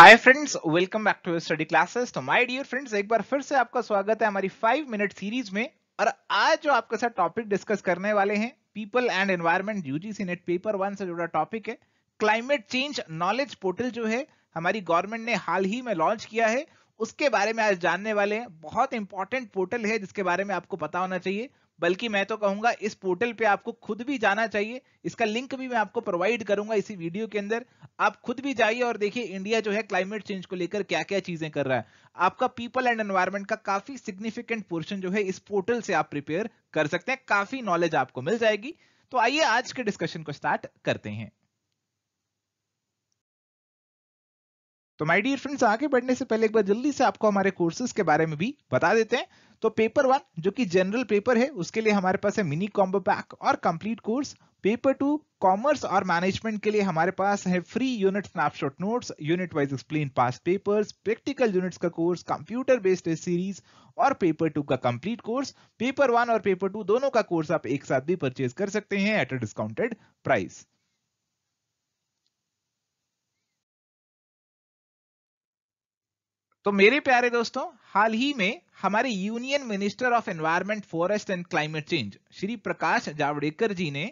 hi friends welcome back to study classes तो my dear friends एक बार फिर से आपका स्वागत है हमारी फाइव मिनट सीरीज में और आज जो आपके साथ टॉपिक डिस्कस करने वाले हैं people and environment UGC NET paper one से जुड़ा टॉपिक है क्लाइमेट चेंज नॉलेज पोर्टल जो है हमारी गवर्नमेंट ने हाल ही में लॉन्च किया है उसके बारे में आज जानने वाले हैं बहुत इंपॉर्टेंट पोर्टल है जिसके बारे में आपको पता होना चाहिए बल्कि मैं तो कहूंगा इस पोर्टल पे आपको खुद भी जाना चाहिए इसका लिंक भी मैं आपको प्रोवाइड करूंगा इसी वीडियो के अंदर आप खुद भी जाइए और देखिए इंडिया जो है क्लाइमेट चेंज को लेकर क्या क्या चीजें कर रहा है आपका पीपल एंड एनवायरमेंट का काफी सिग्निफिकेंट पोर्शन जो है इस पोर्टल से आप प्रिपेयर कर सकते हैं काफी नॉलेज आपको मिल जाएगी तो आइए आज के डिस्कशन को स्टार्ट करते हैं तो माय डियर फ्रेंड्स आगे बढ़ने से पहले एक बार जल्दी से आपको हमारे कोर्सेज के बारे में भी बता देते हैं तो पेपर वन जो कि जनरल पेपर है उसके लिए हमारे पास है मिनी कॉम्बो पैक और complete course paper two commerce और मैनेजमेंट के लिए हमारे पास है free unit snapshot notes unit wise explain past papers practical units का कोर्स कंप्यूटर बेस्ड सीरीज और पेपर टू का कंप्लीट कोर्स पेपर वन और पेपर टू दोनों का कोर्स आप एक साथ भी परचेज कर सकते हैं एट अ डिस्काउंटेड प्राइस तो मेरे प्यारे दोस्तों हाल ही में हमारे union minister of environment forest and climate change Shri Prakash Javadekar ji ने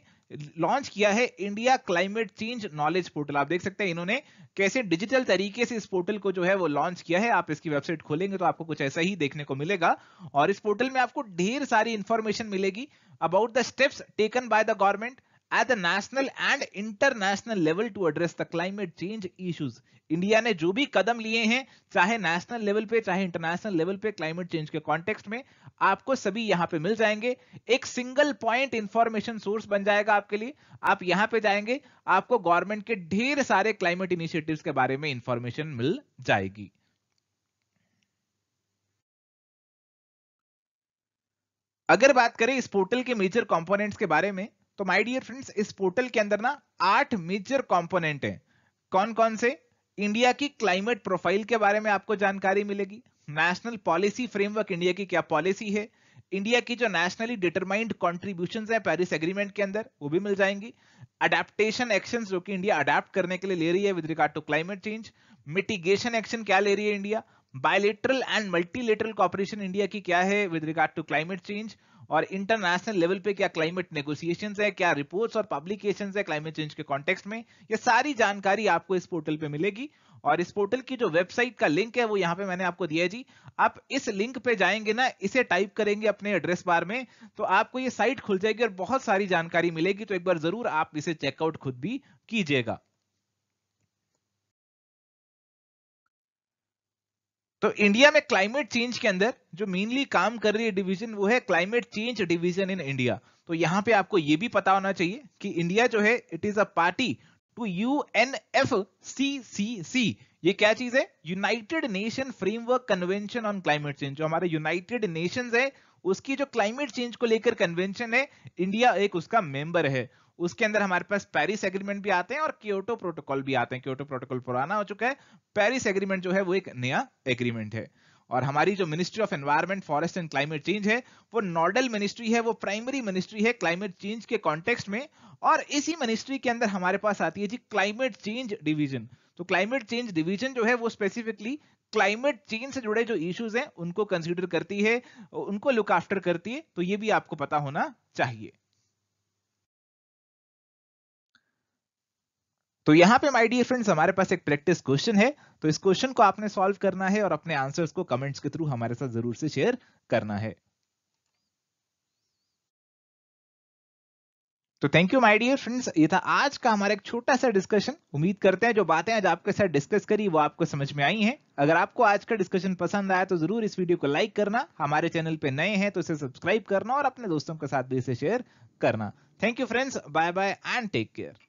लॉन्च किया है India climate change knowledge portal आप देख सकते हैं इन्होंने कैसे डिजिटल तरीके से इस पोर्टल को जो है वो लॉन्च किया है आप इसकी वेबसाइट खोलेंगे तो आपको कुछ ऐसा ही देखने को मिलेगा और इस पोर्टल में आपको ढेर सारी इंफॉर्मेशन मिलेगी about the steps taken by the government at the national and international level to address the climate change issues India ने जो भी कदम लिए हैं चाहे नेशनल लेवल पे चाहे इंटरनेशनल लेवल पे क्लाइमेट चेंज के कॉन्टेक्स्ट में आपको सभी यहां पे मिल जाएंगे एक सिंगल पॉइंट इंफॉर्मेशन सोर्स बन जाएगा आपके लिए आप यहां पे जाएंगे आपको गवर्नमेंट के ढेर सारे क्लाइमेट इनिशिएटिव्स के बारे में इंफॉर्मेशन मिल जाएगी अगर बात करें इस पोर्टल के मेजर कंपोनेंट्स के बारे में तो माय डियर फ्रेंड्स इस पोर्टल के अंदर ना आठ मेजर कंपोनेंट हैं कौन कौन से इंडिया की क्लाइमेट प्रोफाइल के बारे में आपको जानकारी मिलेगी नेशनल पॉलिसी फ्रेमवर्क इंडिया की क्या पॉलिसी है इंडिया की जो नेशनली डिटरमाइंड कॉन्ट्रीब्यूशन है पेरिस एग्रीमेंट के अंदर वो भी मिल जाएंगी अडेप्टेशन एक्शन जो कि इंडिया अडेप्ट करने के लिए ले रही है with regard to climate change mitigation action क्या ले रही है India bilateral and multilateral cooperation India की क्या है with regard to climate change और इंटरनेशनल लेवल पे क्या क्लाइमेट नेगोशिएशन है क्या रिपोर्ट्स और पब्लिकेशन है क्लाइमेट चेंज के कॉन्टेक्स्ट में ये सारी जानकारी आपको इस पोर्टल पे मिलेगी और इस पोर्टल की जो वेबसाइट का लिंक है वो यहाँ पे मैंने आपको दिया है जी आप इस लिंक पे जाएंगे ना इसे टाइप करेंगे अपने एड्रेस बार में तो आपको ये साइट खुल जाएगी और बहुत सारी जानकारी मिलेगी तो एक बार जरूर आप इसे चेकआउट खुद भी कीजिएगा तो इंडिया में क्लाइमेट चेंज के अंदर जो मेनली काम कर रही है डिवीजन वो है climate change division in India तो यहां पे आपको ये भी पता होना चाहिए कि इंडिया जो है it is a party to U N F C C C ये क्या चीज है United Nation framework convention on climate change जो हमारे यूनाइटेड नेशन है उसकी जो क्लाइमेट चेंज को लेकर कन्वेंशन है इंडिया एक उसका मेंबर है उसके अंदर हमारे पास पेरिस एग्रीमेंट भी आते हैं और क्योटो प्रोटोकॉल भी आते हैं क्योटो प्रोटोकॉल पुराना हो चुका है पेरिस एग्रीमेंट जो है वो एक नया एग्रीमेंट है और हमारी जो ministry of environment forest and climate change है वो नोडल मिनिस्ट्री है वो प्राइमरी मिनिस्ट्री है क्लाइमेट चेंज के कॉन्टेक्स्ट में और इसी मिनिस्ट्री के अंदर हमारे पास आती है जी क्लाइमेट चेंज डिवीजन तो क्लाइमेट चेंज डिवीजन जो है वो स्पेसिफिकली क्लाइमेट चेंज से जुड़े जो इश्यूज हैं उनको कंसीडर करती है उनको लुक आफ्टर करती है तो ये भी आपको पता होना चाहिए तो यहाँ पे माय डियर फ्रेंड्स हमारे पास एक प्रैक्टिस क्वेश्चन है तो इस क्वेश्चन को आपने सॉल्व करना है और अपने आंसर्स को कमेंट्स के थ्रू हमारे साथ जरूर से शेयर करना है तो thank you my dear friends ये था आज का हमारा एक छोटा सा डिस्कशन उम्मीद करते हैं जो बातें आज आपके साथ डिस्कस करी वो आपको समझ में आई हैं अगर आपको आज का डिस्कशन पसंद आया तो जरूर इस वीडियो को लाइक करना हमारे चैनल पे नए हैं तो इसे सब्सक्राइब करना और अपने दोस्तों के साथ भी इसे शेयर करना thank you friends bye bye and take care